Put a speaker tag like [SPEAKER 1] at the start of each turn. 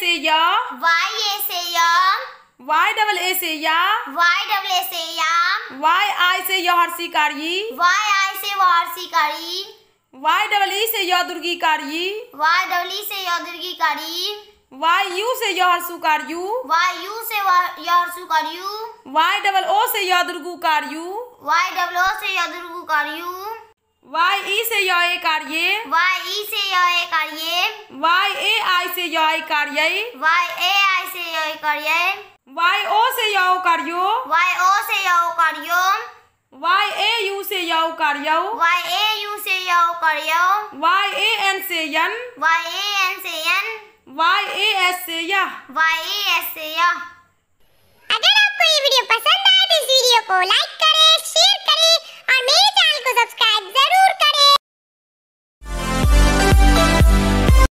[SPEAKER 1] से या वाई ए से य वाई डबल ए से या वाई डबल ए से याम वाई आई से यहर्षी कारी वाई आई से वहर्षी कारी वाई डबल ई से य दुर्गी कारी वाई डबल ई से य दुर्गी कारी वाई यू से यहर्षु कार्यु वाई यू से यहर्षु कार्यु वाई डबल ओ से य दुर्गु कार्यु वाई डबल ओ से य दुर्गु कार्यु वाई ई से य ए कार्ये वाई कर यही वाई ए आई से यही कर यही वाई ओ से याओ कर यो वाई ओ से याओ कर यो वाई ए यू से याओ कर यो वाई ए यू से याओ कर यो वाई ए एन से यन वाई ए एन से यन वाई ए एस से या वाई ए एस से या अगर आपको ये वीडियो पसंद आए तो इस वीडियो को लाइक